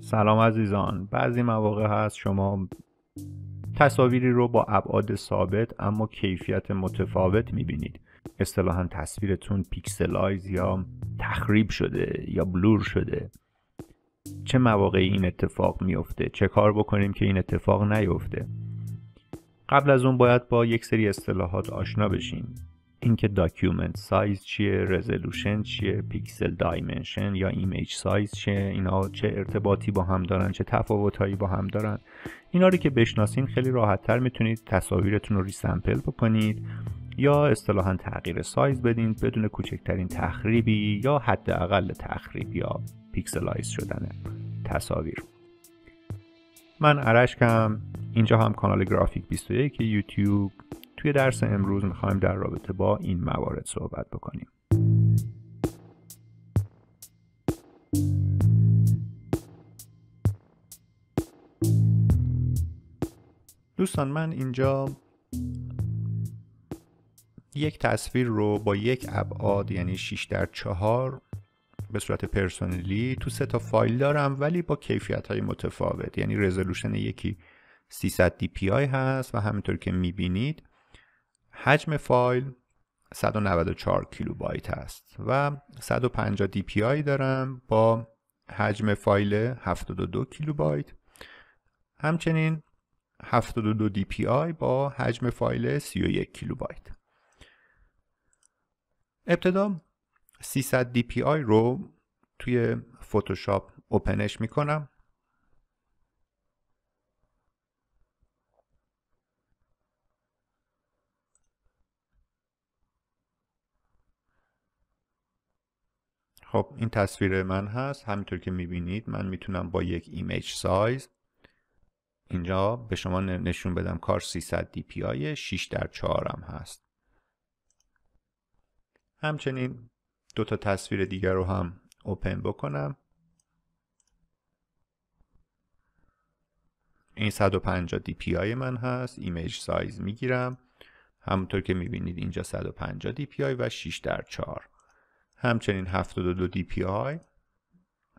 سلام عزیزان بعضی مواقع هست شما تصاویری رو با ابعاد ثابت اما کیفیت متفاوت میبینید اصطلاحا تصویرتون پیکسلایز یا تخریب شده یا بلور شده چه مواقعی این اتفاق میفته چه کار بکنیم که این اتفاق نیفته قبل از اون باید با یک سری اصطلاحات آشنا بشیم اینکه داکیومنت سایز چیه رزولوشن چیه پیکسل دایمنشن یا ایمیج سایز چیه اینا چه ارتباطی با هم دارن چه تفاوتهایی با هم دارن اینا رو که بشناسین خیلی تر میتونید تصاویرتون رو ریسمپل بکنید یا اصطلاحا تغییر سایز بدین بدون کوچکترین تخریبی یا حداقل تخریب یا پیکسلایز شدن تصاویر من عرشکم اینجا هم کانال گرافیک 21 یوتیوب توی درس امروز میخوایم در رابطه با این موارد صحبت بکنیم دوستان من اینجا یک تصویر رو با یک ابعاد یعنی 6 در 4 به صورت پرسونلی تو سه تا فایل دارم ولی با کیفیت های متفاوت یعنی رزولوشن یکی 300 dpi هست و همینطور که میبینید حجم فایل 194 کیلوبایت است و 150 DPI دارم با حجم فایل 72 کیلوبایت همچنین 72 DPI با حجم فایل 31 کیلوبایت ابتدا 300 DPI رو توی فتوشاپ اوپنش میکنم خب این تصویر من هست همینطور که میبینید من میتونم با یک ایمیج سایز اینجا به شما نشون بدم کار 300 dpi 6 در 4 هم هست همچنین دو تا تصویر دیگر رو هم اوپن بکنم این 150 dpi من هست ایمیج سایز میگیرم همونطور که میبینید اینجا 150 dpi و 6 در 4 همچنین 72 DPI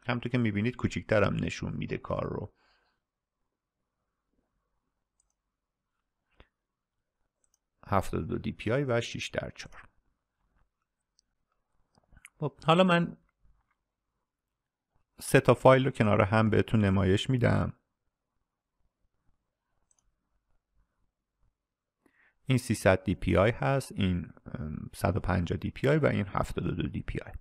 همطور که میبینید کچکتر هم نشون میده کار رو هفته دو دی و 6 در 4 خب حالا من سه تا فایل رو کنار هم بهتون نمایش میدم این 300 DPI هست این 150 DPI و این 72 DPI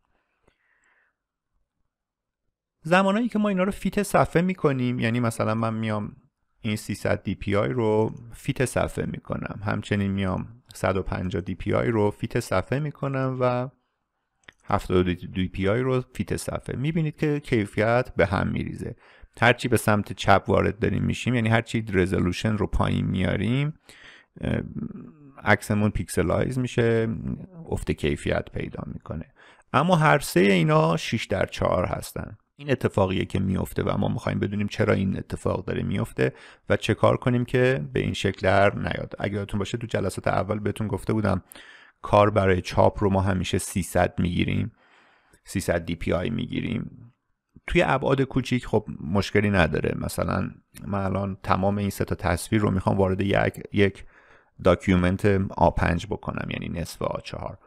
زمانایی که ما اینا رو فیت صفحه میکنیم یعنی مثلا من میام این 300 DPI رو فیت صفحه میکنم همچنین میام 150 DPI رو فیت صفحه میکنم و 72 DPI رو فیت صفحه میبینید که کیفیت به هم میریزه هرچی به سمت چپ وارد داریم میشیم یعنی هرچی رزولوشن رو پایین میاریم عکسمون پیکسلایز میشه افت کیفیت پیدا میکنه اما هر سه اینا 6 در 4 هستن این اتفاقیه که میفته و ما میخوایم بدونیم چرا این اتفاق داره میفته و چه کار کنیم که به این شکل در نیاد اگه یادتون باشه تو جلسات اول بهتون گفته بودم کار برای چاپ رو ما همیشه 300 میگیریم 300 DPI میگیریم توی ابعاد کوچیک خب مشکلی نداره مثلا من الان تمام این سه تا تصویر رو میخوام وارد یک یک داکیومنت A5 بکنم یعنی نصف آ 4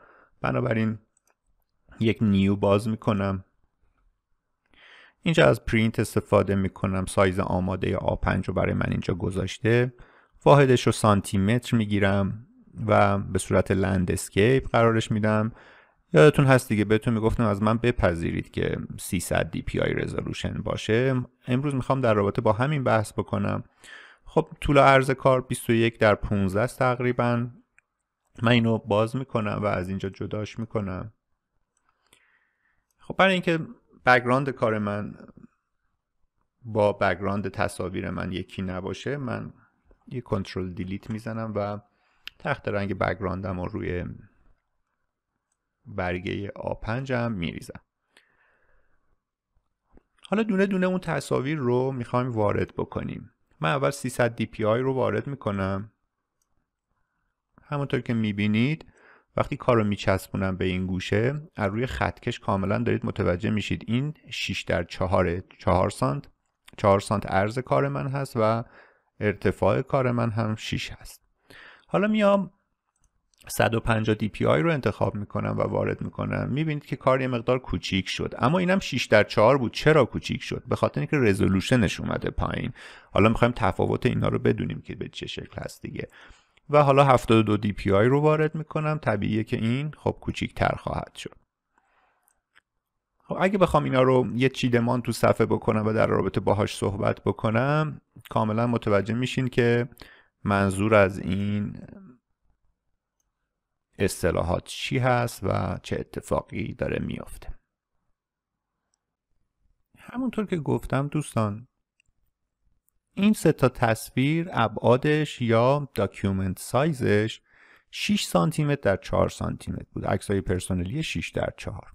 بنابراین یک نیو باز میکنم اینجا از پرینت استفاده میکنم سایز آماده A5 رو برای من اینجا گذاشته واحدش رو سانتی متر میگیرم و به صورت لند اسکیپ قرارش میدم یادتون هست دیگه بهتون میگفتم از من بپذیرید که 300 DPI رزولوشن باشه امروز میخوام در رابطه با همین بحث بکنم خب طول ارز کار 21 در 15 است تقریبا من اینو باز میکنم و از اینجا جداش میکنم خب برای اینکه بگراند کار من با بگراند تصاویر من یکی نباشه من یه کنترل دیلیت میزنم و تخت رنگ بگراندم رو روی برگه آ 5 هم میریزم حالا دونه دونه اون تصاویر رو میخوایم وارد بکنیم من اول 300 dpi رو وارد میکنم همونطور که میبینید وقتی کار رو میچسبونم به این گوشه از روی خطکش کاملا دارید متوجه میشید این 6 در 4 4 سانت 4 سانت عرض کار من هست و ارتفاع کار من هم 6 هست حالا میام 150 DPI رو انتخاب میکنم و وارد میکنم میبینید که کار یه مقدار کوچیک شد اما اینم 6 در 4 بود چرا کوچیک شد به خاطر اینکه رزولوشنش اومده پایین حالا میخوایم تفاوت اینا رو بدونیم که به چه شکل هست دیگه و حالا 72 DPI رو وارد میکنم طبیعیه که این خب کوچیک تر خواهد شد خب اگه بخوام اینا رو یه چیدمان تو صفحه بکنم و در رابطه باهاش صحبت بکنم کاملا متوجه میشین که منظور از این اصطلاحات چی هست و چه اتفاقی داره میافته همونطور که گفتم دوستان این سه تا تصویر ابعادش یا داکیومنت سایزش 6 سانتی متر در 4 سانتی متر بود عکسای پرسونلی 6 در 4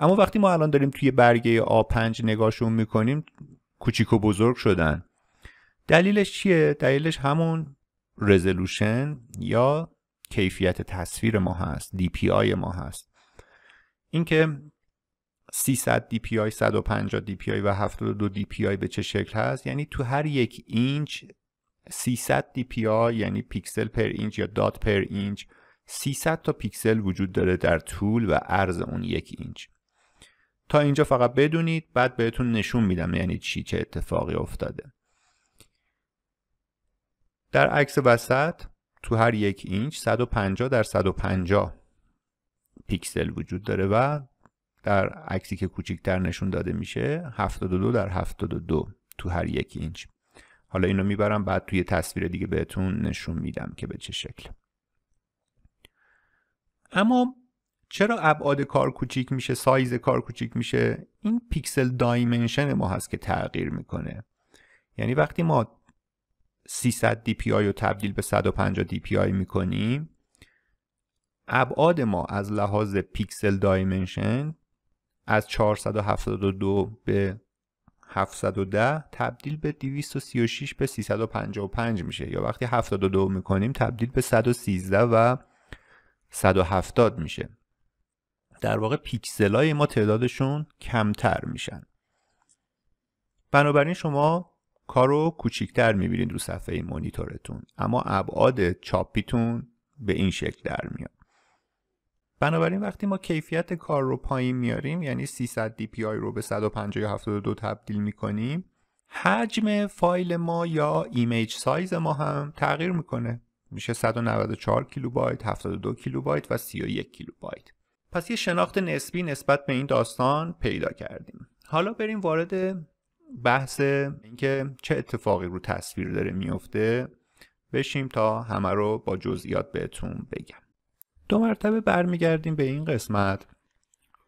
اما وقتی ما الان داریم توی برگه A5 نگاهشون میکنیم کوچیک و بزرگ شدن دلیلش چیه دلیلش همون رزولوشن یا کیفیت تصویر ما هست DPI ما هست اینکه 300 DPI 150 DPI و 72 DPI به چه شکل هست یعنی تو هر یک اینچ 300 DPI یعنی پیکسل پر اینچ یا دات پر اینچ 300 تا پیکسل وجود داره در طول و عرض اون یک اینچ تا اینجا فقط بدونید بعد بهتون نشون میدم یعنی چی چه اتفاقی افتاده در عکس وسط تو هر یک اینچ 150 در 150 پیکسل وجود داره و در عکسی که کوچیکتر نشون داده میشه 72 در 72 تو هر یک اینچ حالا اینو میبرم بعد توی تصویر دیگه بهتون نشون میدم که به چه شکل اما چرا ابعاد کار کوچیک میشه سایز کار کوچیک میشه این پیکسل دایمنشن ما هست که تغییر میکنه یعنی وقتی ما 300 DPI رو تبدیل به 150 DPI میکنیم ابعاد ما از لحاظ پیکسل دایمنشن از 472 به 710 تبدیل به 236 به 355 میشه یا وقتی 72 میکنیم تبدیل به 113 و 170 میشه در واقع پیکسل های ما تعدادشون کمتر میشن بنابراین شما کار رو کوچیکتر میبینید رو صفحه مانیتورتون، اما ابعاد چاپیتون به این شکل در میاد بنابراین وقتی ما کیفیت کار رو پایین میاریم یعنی 300 dpi رو به 150 تبدیل میکنیم حجم فایل ما یا ایمیج سایز ما هم تغییر میکنه میشه 194 کیلوبایت 72 کیلوبایت و 31 کیلوبایت پس یه شناخت نسبی نسبت به این داستان پیدا کردیم حالا بریم وارد بحث اینکه چه اتفاقی رو تصویر داره میفته بشیم تا همه رو با جزئیات بهتون بگم دو مرتبه برمیگردیم به این قسمت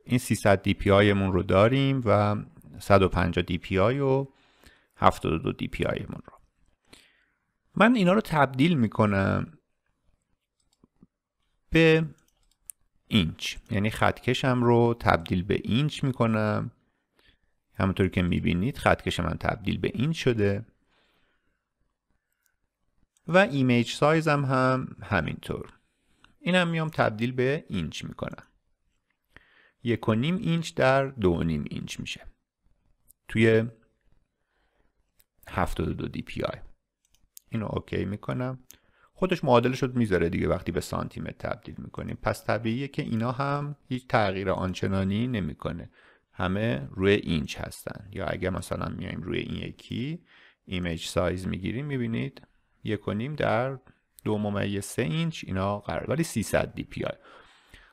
این 300 دی پی رو داریم و 150 دی و 72 دی پی رو من اینا رو تبدیل میکنم به اینچ یعنی خطکشم رو تبدیل به اینچ میکنم همونطور که میبینید خطکش من تبدیل به این شده و ایمیج سایزم هم همینطور اینم هم میام تبدیل به اینچ میکنم یک و نیم اینچ در دو نیم اینچ میشه توی 72 دی پی آی اینو اوکی میکنم خودش معادله شد میذاره دیگه وقتی به سانتیمتر تبدیل میکنیم پس طبیعیه که اینا هم هیچ تغییر آنچنانی نمیکنه همه روی اینچ هستن یا اگه مثلا میایم روی این یکی ایمیج سایز میگیریم میبینید یک و نیم در دو ممیز سه اینچ اینا قرار ولی 300 دی پی آی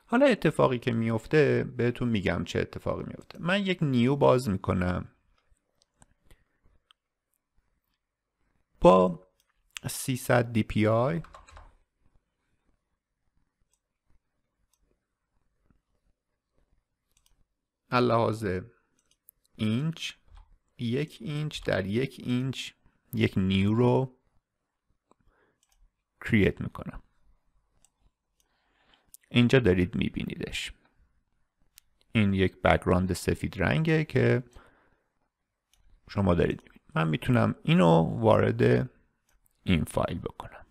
حالا اتفاقی که میفته بهتون میگم چه اتفاقی میفته من یک نیو باز میکنم با 300 دی پی آی لحاظ اینچ یک اینچ در یک اینچ یک نیو رو کریت میکنم اینجا دارید میبینیدش این یک بگراند سفید رنگه که شما دارید من میتونم اینو وارد این فایل بکنم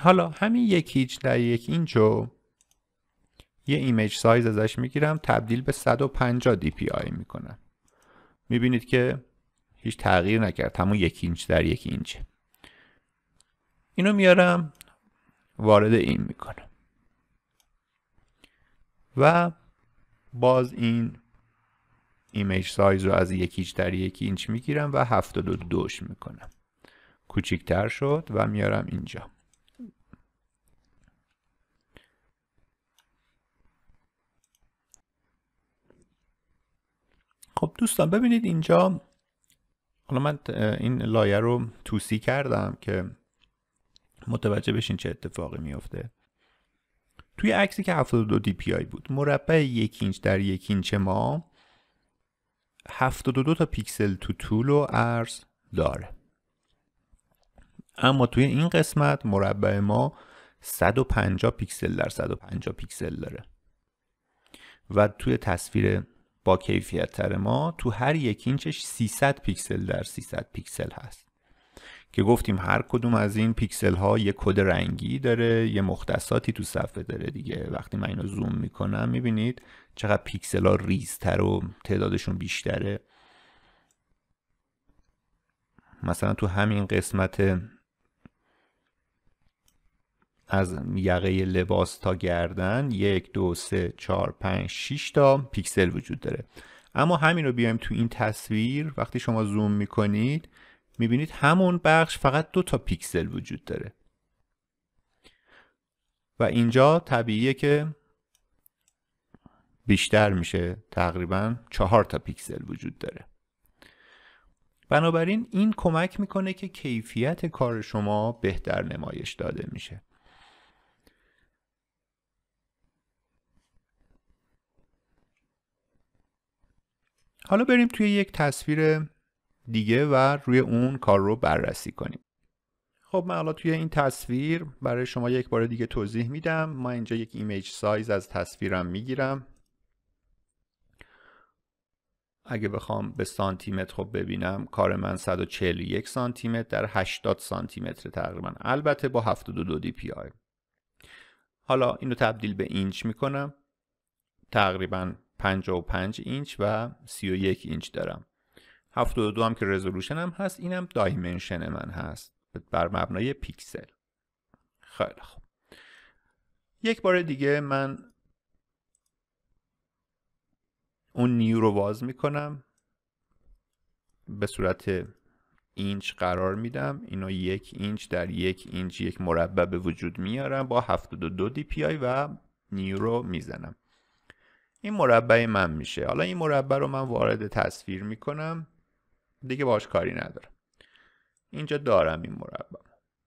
حالا همین یک هیچ در یک اینچو یه ایمیج سایز ازش میگیرم تبدیل به 150 دی پی آی میکنم میبینید که هیچ تغییر نکرد همون یک اینچ در یک اینچ اینو میارم وارد این میکنم و باز این ایمیج سایز رو از یک اینچ در یک اینچ میگیرم و 72 دوش میکنم کوچیکتر شد و میارم اینجا خب دوستان ببینید اینجا حالا من این لایه رو توسی کردم که متوجه بشین چه اتفاقی میفته توی عکسی که 72 دی پی آی بود مربع یک اینچ در یک اینچ ما 72 تا پیکسل تو طول و عرض داره اما توی این قسمت مربع ما 150 پیکسل در 150 پیکسل داره و توی تصویر با کیفیت تر ما تو هر یک اینچش 300 پیکسل در 300 پیکسل هست که گفتیم هر کدوم از این پیکسل ها یه کد رنگی داره یه مختصاتی تو صفحه داره دیگه وقتی من اینو زوم میکنم میبینید چقدر پیکسل ها ریزتر و تعدادشون بیشتره مثلا تو همین قسمت از یقه لباس تا گردن یک دو سه چهار پنج شیش تا پیکسل وجود داره اما همین رو بیایم تو این تصویر وقتی شما زوم میکنید میبینید همون بخش فقط دو تا پیکسل وجود داره و اینجا طبیعیه که بیشتر میشه تقریبا چهار تا پیکسل وجود داره بنابراین این کمک میکنه که کیفیت کار شما بهتر نمایش داده میشه حالا بریم توی یک تصویر دیگه و روی اون کار رو بررسی کنیم خب من حالا توی این تصویر برای شما یک بار دیگه توضیح میدم ما اینجا یک ایمیج سایز از تصویرم میگیرم اگه بخوام به سانتیمتر خب ببینم کار من 141 سانتیمتر در 80 متر تقریبا البته با 72 دی پی آی حالا اینو تبدیل به اینچ میکنم تقریبا 55 اینچ و 31 اینچ دارم 72 هم که رزولوشن هم هست اینم دایمنشن من هست بر مبنای پیکسل خیلی خوب یک بار دیگه من اون نیو رو باز میکنم به صورت اینچ قرار میدم اینو یک اینچ در یک اینچ یک مربع به وجود میارم با 72 دی پی آی و نیو رو میزنم این مربع من میشه حالا این مربع رو من وارد تصویر میکنم دیگه باش کاری ندارم اینجا دارم این مربع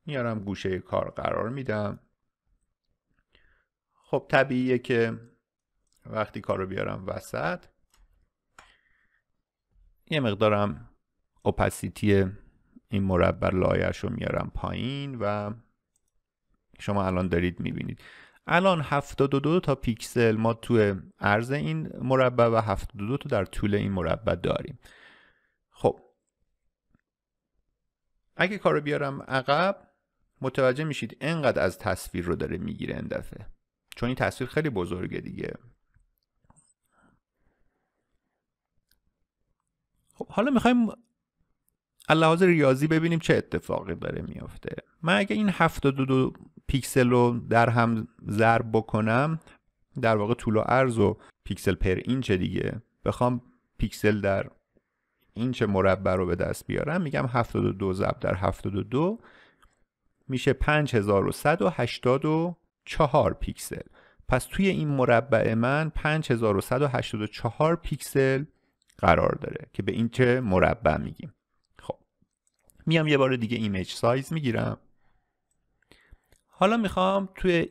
میارم گوشه کار قرار میدم خب طبیعیه که وقتی کار رو بیارم وسط یه مقدارم اپاسیتی این مربع لایش رو میارم پایین و شما الان دارید میبینید الان 72 تا پیکسل ما تو عرض این مربع و 72 تا در طول این مربع داریم خب اگه کارو بیارم عقب متوجه میشید انقدر از تصویر رو داره میگیره این دفعه چون این تصویر خیلی بزرگه دیگه خب حالا میخوایم لحاظ ریاضی ببینیم چه اتفاقی داره میافته من اگه این 72 پیکسل رو در هم ضرب بکنم در واقع طول و عرض و پیکسل پر اینچ دیگه بخوام پیکسل در اینچ مربع رو به دست بیارم میگم 72 ضرب در 72 میشه 5184 پیکسل پس توی این مربع من 5184 پیکسل قرار داره که به اینچ مربع میگیم میام یه بار دیگه ایمیج سایز میگیرم حالا میخوام توی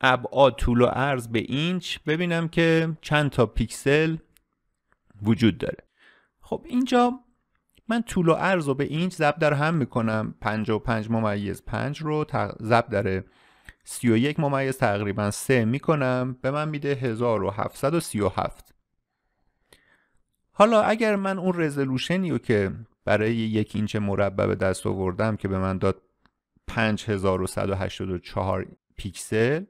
ابعاد طول و عرض به اینچ ببینم که چند تا پیکسل وجود داره خب اینجا من طول و عرض رو به اینچ ضرب در هم میکنم 55 ممیز 5 رو ضرب در 31 ممیز تقریبا 3 میکنم به من میده 1737 حالا اگر من اون رزولوشنی که برای یک اینچ مربع به دست آوردم که به من داد 5184 پیکسل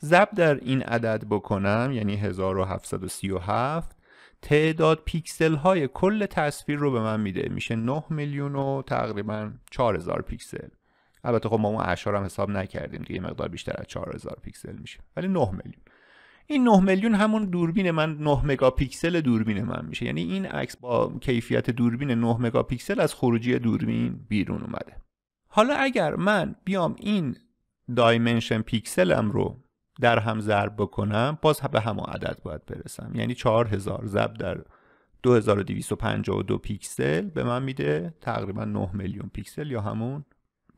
ضرب در این عدد بکنم یعنی 1737 تعداد پیکسل های کل تصویر رو به من میده میشه 9 میلیون و تقریبا 4000 پیکسل البته خب ما اون اشار هم حساب نکردیم دیگه مقدار بیشتر از 4000 پیکسل میشه ولی 9 میلیون این 9 میلیون همون دوربین من 9 مگاپیکسل دوربین من میشه یعنی این عکس با کیفیت دوربین 9 مگاپیکسل از خروجی دوربین بیرون اومده حالا اگر من بیام این دایمنشن پیکسلم رو در هم ضرب بکنم باز به همون عدد باید برسم یعنی 4000 ضرب در 2252 پیکسل به من میده تقریبا 9 میلیون پیکسل یا همون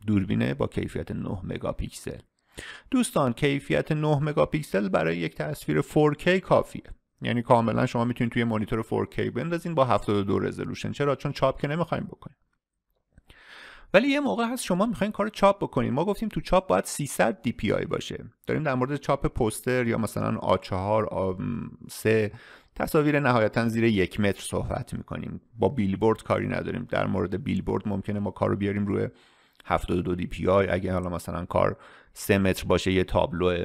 دوربینه با کیفیت 9 مگاپیکسل دوستان کیفیت 9 مگاپیکسل برای یک تصویر 4K کافیه یعنی کاملا شما میتونید توی مانیتور 4K بندازین با 72 رزولوشن چرا چون چاپ که نمیخوایم بکنیم ولی یه موقع هست شما میخواین کار چاپ بکنین ما گفتیم تو چاپ باید 300 DPI باشه داریم در مورد چاپ پوستر یا مثلا آ4 آ3 تصاویر نهایتا زیر یک متر صحبت میکنیم با بیلبورد کاری نداریم در مورد بیلبورد ممکنه ما کارو بیاریم روی 72 دی اگه حالا مثلا کار 3 متر باشه یه تابلو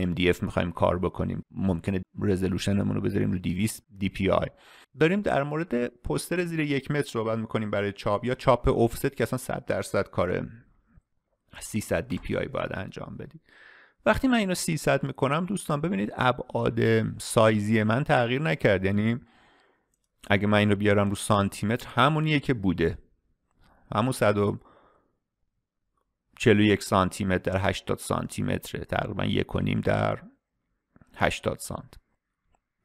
MDF میخوایم کار بکنیم ممکنه رزولوشنمون رو بذاریم رو 200 DPI داریم در مورد پوستر زیر یک متر صحبت میکنیم برای چاپ یا چاپ افست که اصلا 100 درصد کار 300 DPI باید انجام بدید وقتی من اینو 300 میکنم دوستان ببینید ابعاد سایزی من تغییر نکرد یعنی اگه من اینو بیارم رو سانتی متر همونیه که بوده همون 100 41 سانتی متر در 80 سانتی متر تقریبا 1.5 در 80 سانت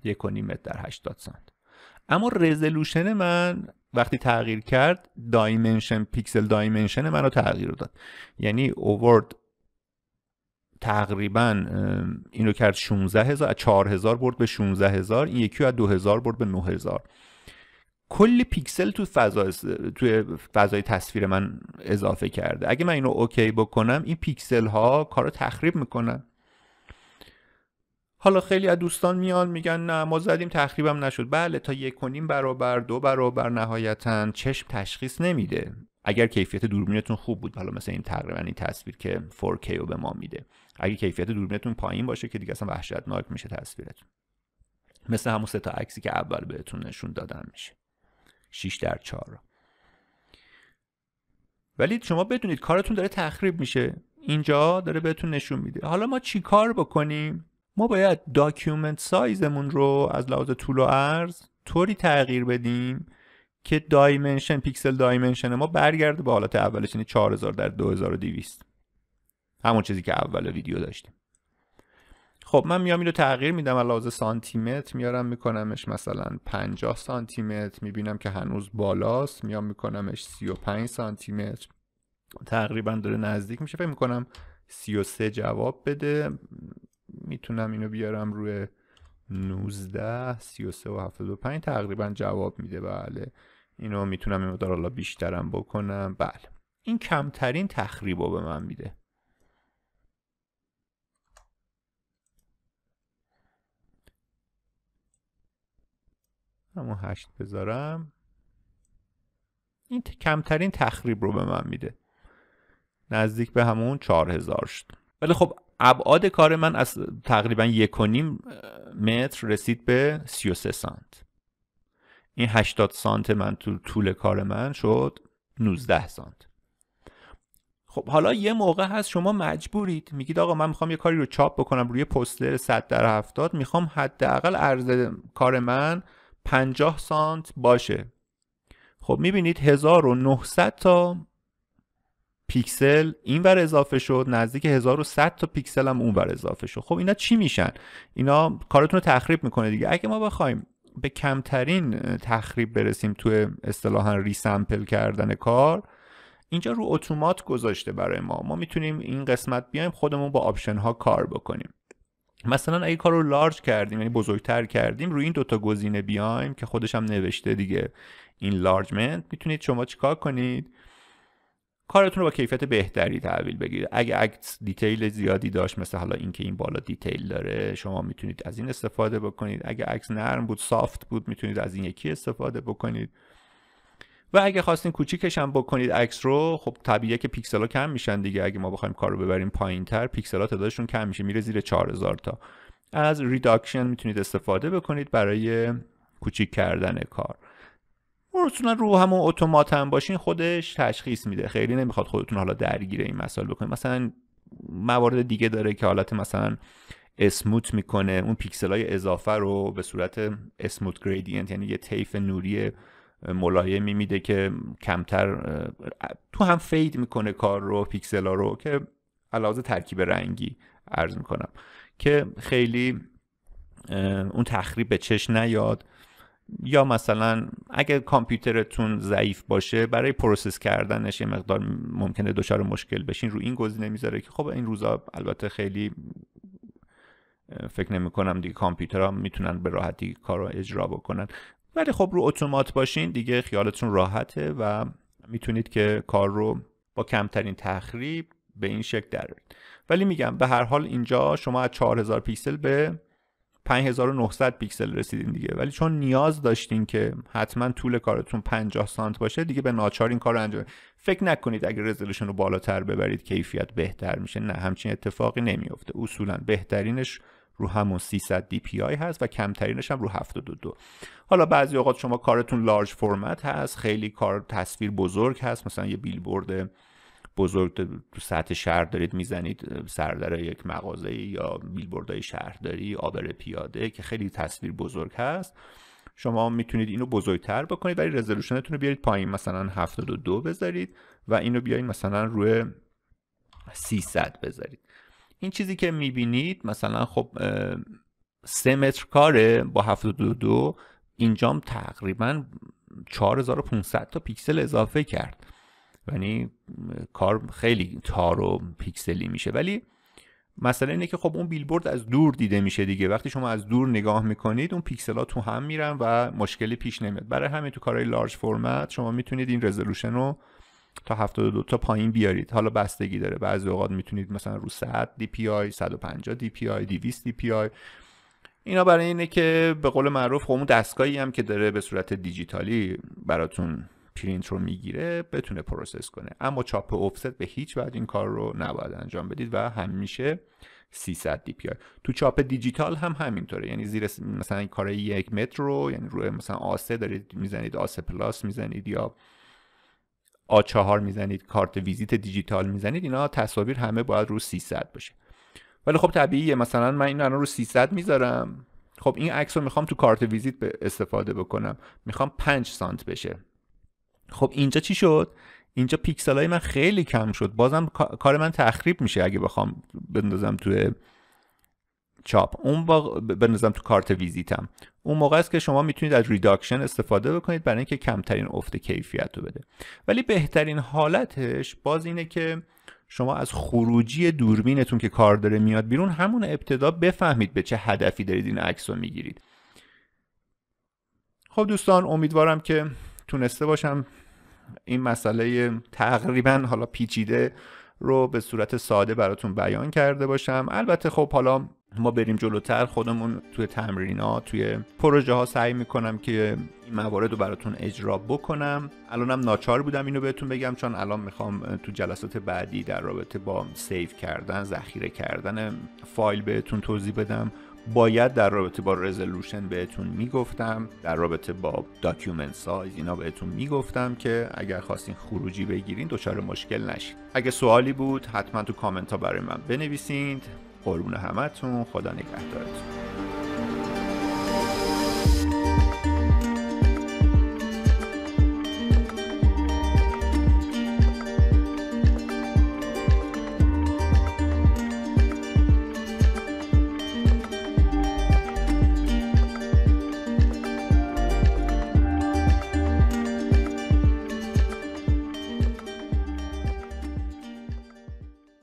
1.5 متر در 80 سانت اما رزولوشن من وقتی تغییر کرد دایمنشن پیکسل دایمنشن من رو تغییر داد یعنی اوورد تقریبا اینو کرد 16000 از 4000 برد به 16000 هزار این یکی از 2000 برد به 9000 کلی پیکسل تو فضا توی فضای تصویر من اضافه کرده اگه من اینو اوکی بکنم این پیکسل ها کارو تخریب میکنن حالا خیلی از دوستان میان میگن نه ما زدیم تخریبم نشد بله تا یک و برابر دو برابر نهایتا چشم تشخیص نمیده اگر کیفیت دوربینتون خوب بود حالا مثل این تقریبا این تصویر که 4K رو به ما میده اگر کیفیت دوربینتون پایین باشه که دیگه اصلا وحشتناک میشه تصویرتون مثل همون سه تا عکسی که اول بهتون نشون دادم میشه 6 در 4 ولی شما بدونید کارتون داره تخریب میشه اینجا داره بهتون نشون میده حالا ما چی کار بکنیم ما باید داکیومنت سایزمون رو از لحاظ طول و عرض طوری تغییر بدیم که دایمنشن پیکسل دایمنشن ما برگرده به حالت اولش یعنی 4000 در 2200 همون چیزی که اول ویدیو داشتیم خب من میام اینو تغییر میدم لحاظ سانتی متر میارم میکنمش مثلا 50 سانتی متر میبینم که هنوز بالاست میام میکنمش 35 سانتی متر تقریبا داره نزدیک میشه فکر میکنم 33 جواب بده میتونم اینو بیارم روی 19 33 و 75 تقریبا جواب میده بله اینو میتونم این بیشترم بکنم بله این کمترین تخریب رو به من میده اما هشت بذارم این کمترین تخریب رو به من میده نزدیک به همون چهار هزار شد ولی خب ابعاد کار من از تقریبا یک و نیم متر رسید به 33 سانت این 80 سانت من تو طول کار من شد 19 سانت خب حالا یه موقع هست شما مجبورید میگید آقا من میخوام یه کاری رو چاپ بکنم روی پوستر 100 در 70 میخوام حداقل ارز کار من 50 سانت باشه خب میبینید 1900 تا پیکسل این اینور اضافه شد نزدیک 1100 تا پیکسل هم اونور اضافه شد خب اینا چی میشن اینا کارتون رو تخریب میکنه دیگه اگه ما بخوایم به کمترین تخریب برسیم توی اصطلاحا ریسمپل کردن کار اینجا رو اتومات گذاشته برای ما ما میتونیم این قسمت بیایم خودمون با آپشن ها کار بکنیم مثلا اگه کار رو لارج کردیم یعنی بزرگتر کردیم روی این دوتا گزینه بیایم که خودش هم نوشته دیگه این لارجمنت میتونید شما چیکار کنید کارتون رو با کیفیت بهتری تحویل بگیرید اگه عکس دیتیل زیادی داشت مثل حالا اینکه این بالا دیتیل داره شما میتونید از این استفاده بکنید اگه عکس نرم بود سافت بود میتونید از این یکی استفاده بکنید و اگه خواستین کوچیکش هم بکنید عکس رو خب طبیعیه که ها کم میشن دیگه اگه ما بخوایم کار رو ببریم پایین تر ها تعدادشون کم میشه میره زیر 4000 تا از ریداکشن میتونید استفاده بکنید برای کوچیک کردن کار اصولا رو همون اتومات هم باشین خودش تشخیص میده خیلی نمیخواد خودتون حالا درگیر این مسائل بکنید مثلا موارد دیگه داره که حالت مثلا اسموت میکنه اون پیکسل های اضافه رو به صورت اسموت گریدینت یعنی یه طیف نوری ملایمی میده که کمتر تو هم فید میکنه کار رو پیکسل ها رو که علاوه ترکیب رنگی ارز میکنم که خیلی اون تخریب به چشم نیاد یا مثلا اگر کامپیوترتون ضعیف باشه برای پروسس کردنش یه مقدار ممکنه دچار مشکل بشین رو این گزینه میذاره که خب این روزا البته خیلی فکر نمی کنم دیگه کامپیوترها میتونن به راحتی کار رو اجرا بکنن ولی خب رو اتومات باشین دیگه خیالتون راحته و میتونید که کار رو با کمترین تخریب به این شکل دارید ولی میگم به هر حال اینجا شما از 4000 پیکسل به 5900 پیکسل رسیدین دیگه ولی چون نیاز داشتین که حتما طول کارتون 50 سانت باشه دیگه به ناچار این کار رو انجام فکر نکنید اگر رزولوشن رو بالاتر ببرید کیفیت بهتر میشه نه همچین اتفاقی نمیفته اصولا بهترینش رو همون 300 دی پی آی هست و کمترینش هم رو 72 حالا بعضی اوقات شما کارتون لارج فرمت هست خیلی کار تصویر بزرگ هست مثلا یه بیلبورد بزرگ تو سطح شهر دارید میزنید سردر یک مغازه یا بیلبوردهای شهرداری آبر پیاده که خیلی تصویر بزرگ هست شما میتونید اینو بزرگتر بکنید ولی رزولوشنتون رو بیارید پایین مثلا 72 بذارید و اینو بیاید مثلا روی 300 بذارید این چیزی که میبینید مثلا خب سه متر کاره با 722 اینجام تقریبا 4500 تا پیکسل اضافه کرد یعنی کار خیلی تار و پیکسلی میشه ولی مثلا اینه که خب اون بیلبورد از دور دیده میشه دیگه وقتی شما از دور نگاه میکنید اون پیکسل ها تو هم میرن و مشکلی پیش نمیاد برای همین تو کارهای لارج فرمت شما میتونید این رزولوشن رو تا 72 تا پایین بیارید حالا بستگی داره بعضی اوقات میتونید مثلا رو 100 DPI 150 DPI 200 DPI اینا برای اینه که به قول معروف خب اون دستگاهی هم که داره به صورت دیجیتالی براتون پرینت رو میگیره بتونه پروسس کنه اما چاپ افست به هیچ وجه این کار رو نباید انجام بدید و همیشه 300 DPI تو چاپ دیجیتال هم همینطوره یعنی زیر مثلا کارای یک متر رو یعنی روی مثلا آسه دارید میزنید آسه پلاس میزنید یا آ چهار میزنید کارت ویزیت دیجیتال میزنید اینا تصاویر همه باید رو 300 باشه ولی خب طبیعیه مثلا من اینو الان رو 300 میذارم خب این عکس رو میخوام تو کارت ویزیت به استفاده بکنم میخوام 5 سانت بشه خب اینجا چی شد اینجا پیکسل های من خیلی کم شد بازم کار من تخریب میشه اگه بخوام بندازم توی چاپ اون با بندازم تو کارت ویزیتم اون موقع است که شما میتونید از ریداکشن استفاده بکنید برای اینکه کمترین افت کیفیت رو بده ولی بهترین حالتش باز اینه که شما از خروجی دوربینتون که کار داره میاد بیرون همون ابتدا بفهمید به چه هدفی دارید این عکس رو میگیرید خب دوستان امیدوارم که تونسته باشم این مسئله تقریبا حالا پیچیده رو به صورت ساده براتون بیان کرده باشم البته خب حالا ما بریم جلوتر خودمون توی ها توی پروژه ها سعی میکنم که این موارد رو براتون اجرا بکنم الانم ناچار بودم اینو بهتون بگم چون الان میخوام تو جلسات بعدی در رابطه با سیو کردن ذخیره کردن فایل بهتون توضیح بدم باید در رابطه با رزولوشن بهتون میگفتم در رابطه با داکیومنت سایز اینا بهتون میگفتم که اگر خواستین خروجی بگیرین دچار مشکل نشید اگه سوالی بود حتما تو کامنت ها برای من بنویسید قربون همتون خدا نگهدارتون